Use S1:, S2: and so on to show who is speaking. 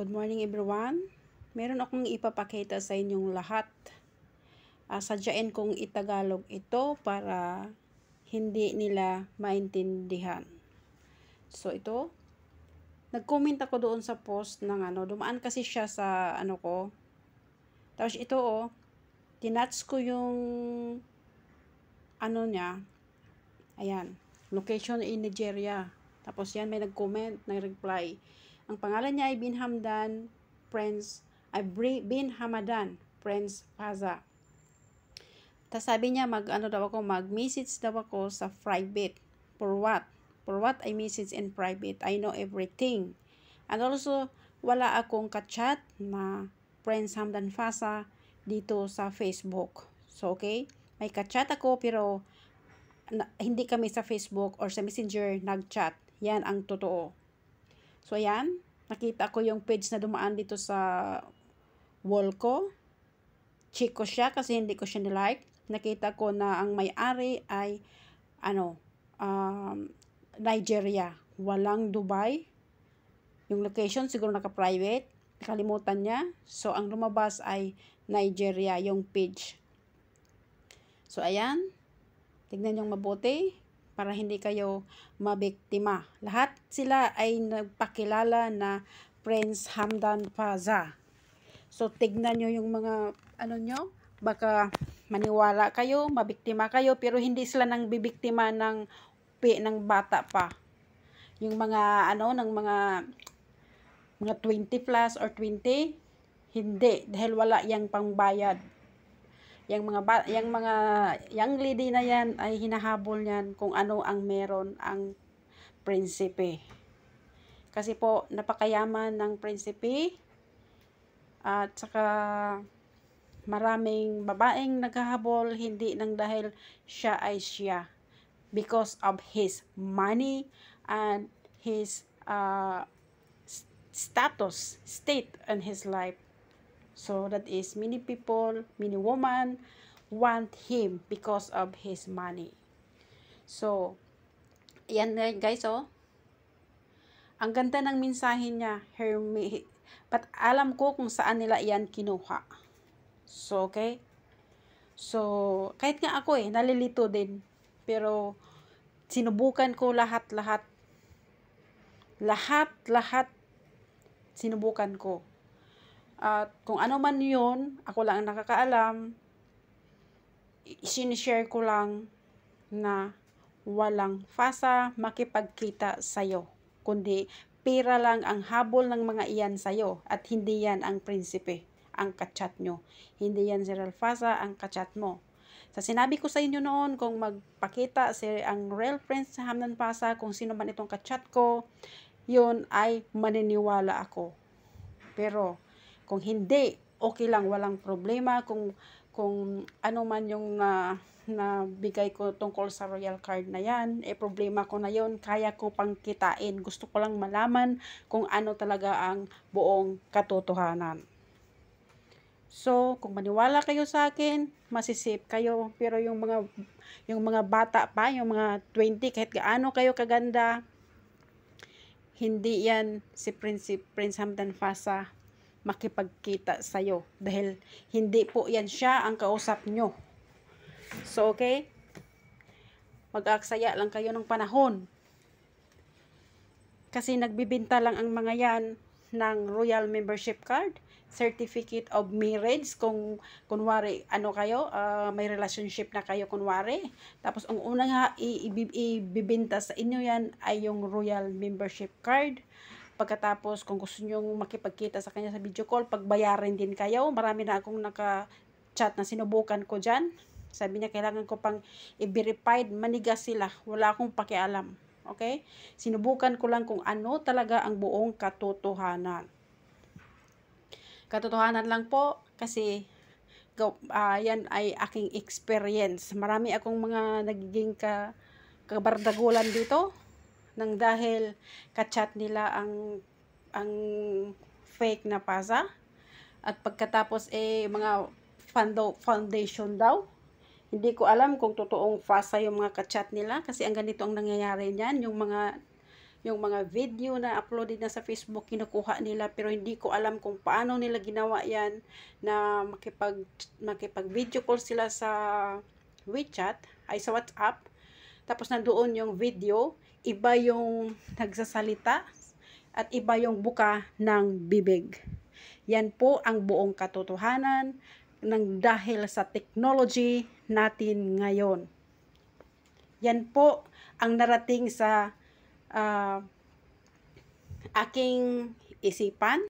S1: Good morning everyone. Meron akong ipapakita sa inyong lahat. Uh, sadyain kong itagalog ito para hindi nila maintindihan. So ito, nag-comment ako doon sa post ng ano, dumaan kasi siya sa ano ko. Tapos ito oh, tinats ko yung ano niya. Ayan, location in Nigeria. Tapos yan, may nag-comment, nag-reply ang pangalan niya ay bin Hamdan Prince, ay bin Hamadan Prince Faza. Tapos sabi niya, mag, ano daw ako, mag-message daw ako sa private. For what? For what I message in private? I know everything. And also, wala akong kachat na Prince Hamdan Fasa dito sa Facebook. So, okay? May kachat ako pero na, hindi kami sa Facebook or sa Messenger nag-chat. Yan ang totoo. So, ayan. Nakita ko yung page na dumaan dito sa wall ko. Check ko siya kasi hindi ko siya nilike. Nakita ko na ang may-ari ay ano, um, Nigeria. Walang Dubai. Yung location siguro naka-private. Nakalimutan niya. So, ang lumabas ay Nigeria, yung page. So, ayan. Tignan yung mabuti para hindi kayo mabiktima. Lahat sila ay nagpakilala na Prince Hamdan Paza. So, tignan nyo yung mga, ano nyo, baka maniwala kayo, mabiktima kayo, pero hindi sila nang bibiktima ng pi ng bata pa. Yung mga, ano, ng mga, mga 20 plus or 20, hindi, dahil wala yang pangbayad. Yang mga, ba, yung mga young lady na yan ay hinahabol niyan kung ano ang meron ang prinsipe. Kasi po, napakayaman ng prinsipe at saka maraming babaeng naghahabol hindi nang dahil siya ay siya because of his money and his uh, status, state in his life. So that is many people, many women want him because of his money. So, yan guys oh. Ang ganda ng mensahe niya. Her, but alam ko kung saan nila yan kinuha. So, okay? So, kahit nga ako eh, nalilito din. Pero, sinubukan ko lahat-lahat. Lahat-lahat sinubukan ko. At kung ano man yun, ako lang ang nakakaalam, sinishare ko lang na walang fasa makipagkita sa'yo. Kundi pera lang ang habol ng mga iyan sa'yo at hindi yan ang prinsipe, ang kachat nyo. Hindi yan si Fasa ang kachat mo. Sa sinabi ko sa inyo noon kung magpakita si ang real friends sa Hamnan Pasa, kung sino man itong kachat ko, yun ay maniniwala ako. Pero, kung hindi, okay lang, walang problema. Kung, kung ano man yung na ah, nabigay ko tungkol sa royal card na yan, eh problema ko na yon kaya ko pang kitain. Gusto ko lang malaman kung ano talaga ang buong katotohanan. So, kung maniwala kayo sa akin, masisip kayo. Pero yung mga yung mga bata pa, yung mga 20, kahit gaano kayo kaganda, hindi yan si Prince, Prince Hamdan Fasa makipagkita sa'yo. Dahil hindi po yan siya ang kausap nyo. So, okay? Mag-aaksaya lang kayo ng panahon. Kasi nagbibinta lang ang mga yan ng Royal Membership Card, Certificate of Marriage, kung kunwari, ano kayo, uh, may relationship na kayo kunwari. Tapos, ang unang nga ibibinta sa inyo yan ay yung Royal Membership Card Pagkatapos, kung gusto nyo makipagkita sa kanya sa video call, pagbayarin din kayo. Marami na akong naka-chat na sinubukan ko dyan. Sabi niya, kailangan ko pang i-verified. Manigas sila. Wala akong pakialam. Okay? Sinubukan ko lang kung ano talaga ang buong katotohanan. Katotohanan lang po kasi uh, yan ay aking experience. Marami akong mga nagiging ka, kabardagulan dito nang dahil kachat nila ang ang fake na pasa at pagkatapos eh mga foundation daw hindi ko alam kung totoong fasa yung mga kachat nila kasi ang ganito ang nangyayari niyan yung mga yung mga video na uploaded na sa Facebook kinukuha nila pero hindi ko alam kung paano nila ginawa yan na makipag makipag video call sila sa WeChat ay sa WhatsApp tapos na doon yung video, iba yung nagsasalita at iba yung buka ng bibig. Yan po ang buong katotohanan ng dahil sa technology natin ngayon. Yan po ang narating sa uh, aking isipan